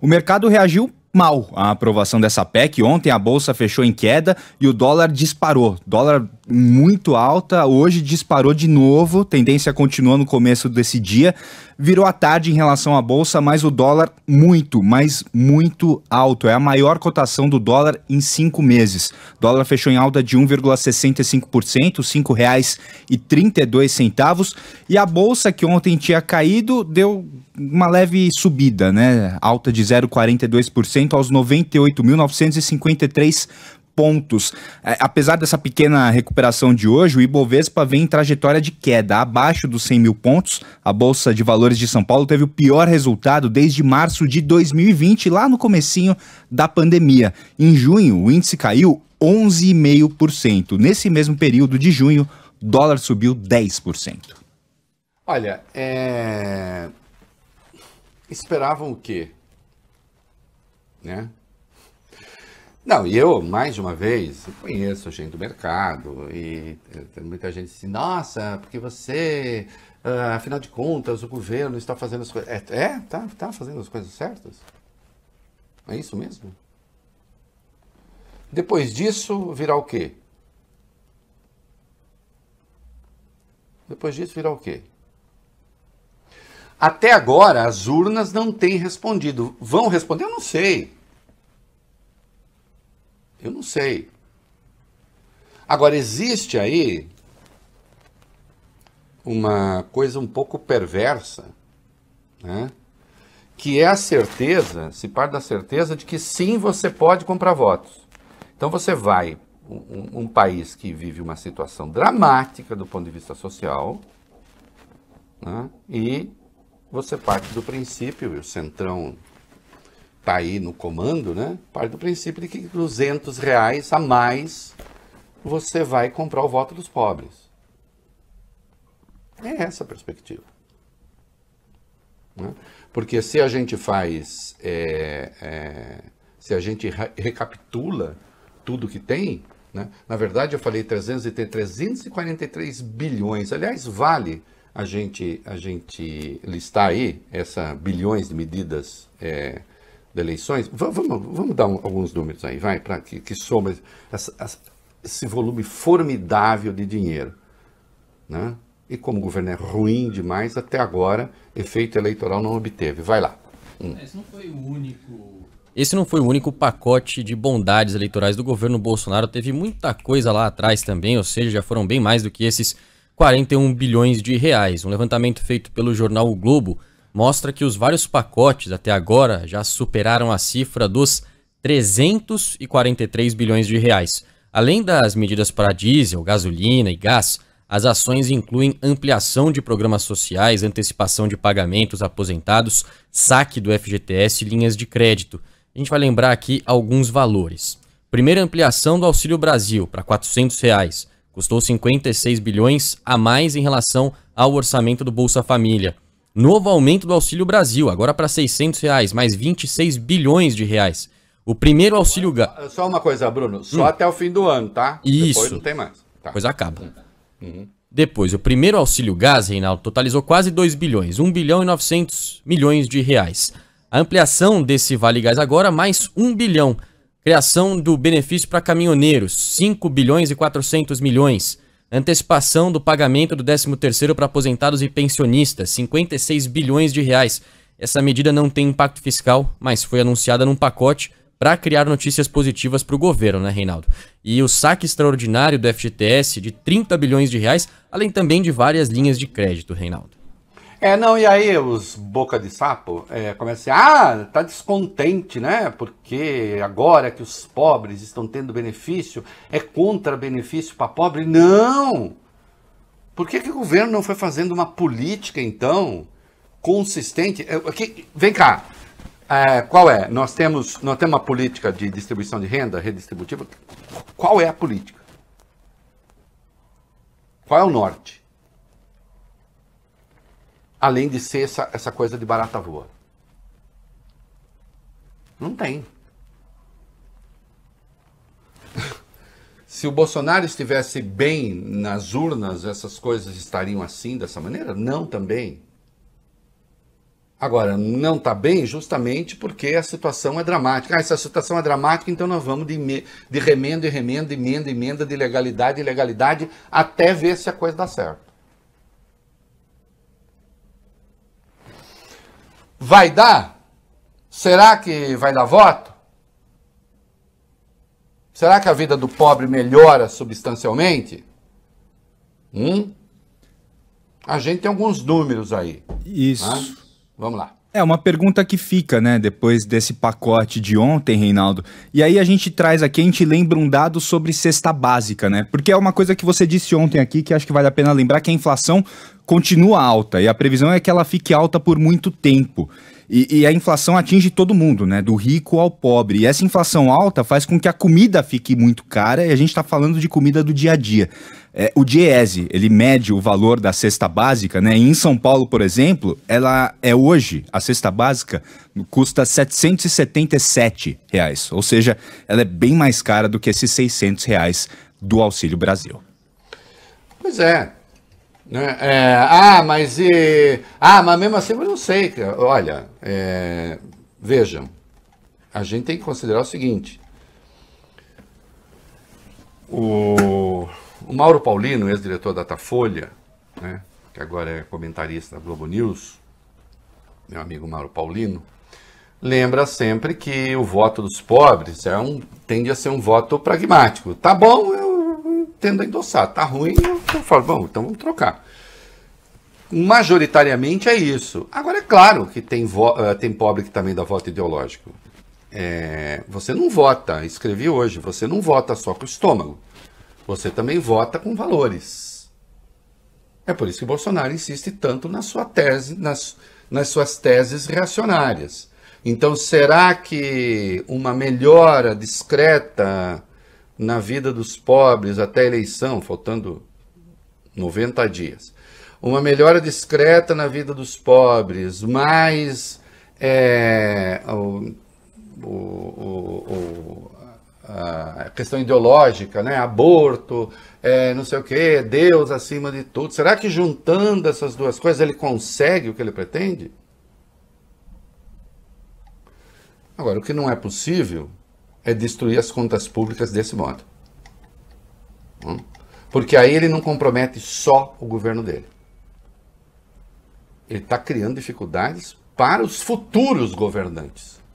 O mercado reagiu mal à aprovação dessa PEC. Ontem a bolsa fechou em queda e o dólar disparou. Dólar muito alta, hoje disparou de novo. Tendência continua no começo desse dia. Virou à tarde em relação à bolsa, mas o dólar muito, mas muito alto. É a maior cotação do dólar em cinco meses. O dólar fechou em alta de 1,65%, R$ 5,32. E a bolsa que ontem tinha caído deu uma leve subida, né? Alta de 0,42% aos 98.953 pontos. É, apesar dessa pequena recuperação de hoje, o Ibovespa vem em trajetória de queda, abaixo dos 100 mil pontos. A Bolsa de Valores de São Paulo teve o pior resultado desde março de 2020, lá no comecinho da pandemia. Em junho, o índice caiu 11,5%. Nesse mesmo período de junho, dólar subiu 10%. Olha, é esperavam o quê? Né? Não, e eu, mais de uma vez, conheço gente do mercado e eh, tem muita gente assim, nossa, porque você, ah, afinal de contas, o governo está fazendo as coisas... É, é tá, tá fazendo as coisas certas? É isso mesmo? Depois disso, virá o quê? Depois disso, virá o quê? Até agora, as urnas não têm respondido. Vão responder? Eu não sei. Eu não sei. Agora, existe aí uma coisa um pouco perversa, né? que é a certeza, se parte da certeza de que sim, você pode comprar votos. Então você vai, um, um, país que vive uma situação dramática do ponto de vista social, né? e você parte do princípio, e o Centrão está aí no comando, né? Parte do princípio de que 200 reais a mais você vai comprar o voto dos pobres. É essa a perspectiva. Né? Porque se a gente faz, é, é, se a gente recapitula tudo que tem, né? na verdade eu falei 300 e 343 bilhões, aliás, vale a gente, a gente listar aí essa bilhões de medidas é, de eleições, v vamos, vamos dar um, alguns números aí, vai, para que, que soma essa, essa, esse volume formidável de dinheiro. Né? E como o governo é ruim demais, até agora, efeito eleitoral não obteve. Vai lá. Hum. Esse não foi o único esse não foi o único pacote de bondades eleitorais do governo Bolsonaro, teve muita coisa lá atrás também, ou seja, já foram bem mais do que esses 41 bilhões de reais. Um levantamento feito pelo jornal o Globo mostra que os vários pacotes até agora já superaram a cifra dos 343 bilhões de reais. Além das medidas para diesel, gasolina e gás, as ações incluem ampliação de programas sociais, antecipação de pagamentos aposentados, saque do FGTS e linhas de crédito. A gente vai lembrar aqui alguns valores. Primeira ampliação do Auxílio Brasil para R$ 400. Reais custou 56 bilhões a mais em relação ao orçamento do Bolsa Família. Novo aumento do Auxílio Brasil, agora para 600 reais, mais 26 bilhões de reais. O primeiro auxílio... Só uma coisa, Bruno, só hum. até o fim do ano, tá? Isso. Depois não tem mais. Tá. Depois acaba. Uhum. Depois, o primeiro auxílio gás, Reinaldo, totalizou quase 2 bilhões, 1 bilhão e 900 milhões de reais. A ampliação desse Vale Gás agora mais 1 bilhão. Criação do benefício para caminhoneiros, 5 bilhões e 400 milhões. Antecipação do pagamento do 13º para aposentados e pensionistas, 56 bilhões de reais. Essa medida não tem impacto fiscal, mas foi anunciada num pacote para criar notícias positivas para o governo, né, Reinaldo? E o saque extraordinário do FGTS de 30 bilhões de reais, além também de várias linhas de crédito, Reinaldo. É, não, e aí os boca de sapo é, começam assim, a ah, tá descontente, né? Porque agora que os pobres estão tendo benefício, é contra benefício para pobre? Não! Por que, que o governo não foi fazendo uma política, então, consistente? É, aqui, vem cá, é, qual é? Nós temos, nós temos uma política de distribuição de renda redistributiva. Qual é a política? Qual é o norte? além de ser essa, essa coisa de barata voa. Não tem. Se o Bolsonaro estivesse bem nas urnas, essas coisas estariam assim, dessa maneira? Não, também. Agora, não está bem justamente porque a situação é dramática. Ah, se a situação é dramática, então nós vamos de, de remendo e remendo, emenda, emenda, de legalidade e legalidade, até ver se a coisa dá certo. Vai dar? Será que vai dar voto? Será que a vida do pobre melhora substancialmente? Hum? A gente tem alguns números aí. Isso. Né? Vamos lá. É uma pergunta que fica, né, depois desse pacote de ontem, Reinaldo. E aí a gente traz aqui, a gente lembra um dado sobre cesta básica, né? Porque é uma coisa que você disse ontem aqui que acho que vale a pena lembrar que é a inflação continua alta e a previsão é que ela fique alta por muito tempo. E, e, a inflação atinge todo mundo, né? Do rico ao pobre. E essa inflação alta faz com que a comida fique muito cara, e a gente está falando de comida do dia a dia. É, o Diese, ele mede o valor da cesta básica, né? E em São Paulo, por exemplo, ela é hoje, a cesta básica custa 777 reais. Ou seja, ela é bem mais cara do que esses 600 reais do Auxílio Brasil. Pois é, né? É, ah, mas e. Ah, mas mesmo assim eu não sei. Olha, é, vejam, a gente tem que considerar o seguinte. O, o Mauro Paulino, ex-diretor da Datafolha, né, que agora é comentarista da Globo News, meu amigo Mauro Paulino, lembra sempre que o voto dos pobres é um, tende a ser um voto pragmático. Tá bom, eu tendo a endossar. Tá ruim, eu, falo, bom, então vamos trocar. Majoritariamente é isso. Agora, é claro que tem, eh, tem pobre que também dá voto ideológico. É, você não vota, escrevi hoje, você não vota só com o estômago. Você também vota com valores. É por isso que Bolsonaro insiste tanto na sua tese, nas, nas suas teses reacionárias. Então, será que uma melhora discreta na vida dos pobres até a eleição, faltando 90 dias. Uma melhora discreta na vida dos pobres, mais é, o, o, o, a questão ideológica, né? aborto, é, não sei o que, Deus acima de tudo. Será que juntando essas duas coisas ele consegue o que ele pretende? Agora, o que não é possível é destruir as contas públicas desse modo. Hum? Porque aí ele não compromete só o governo dele. Ele está criando dificuldades para os futuros governantes.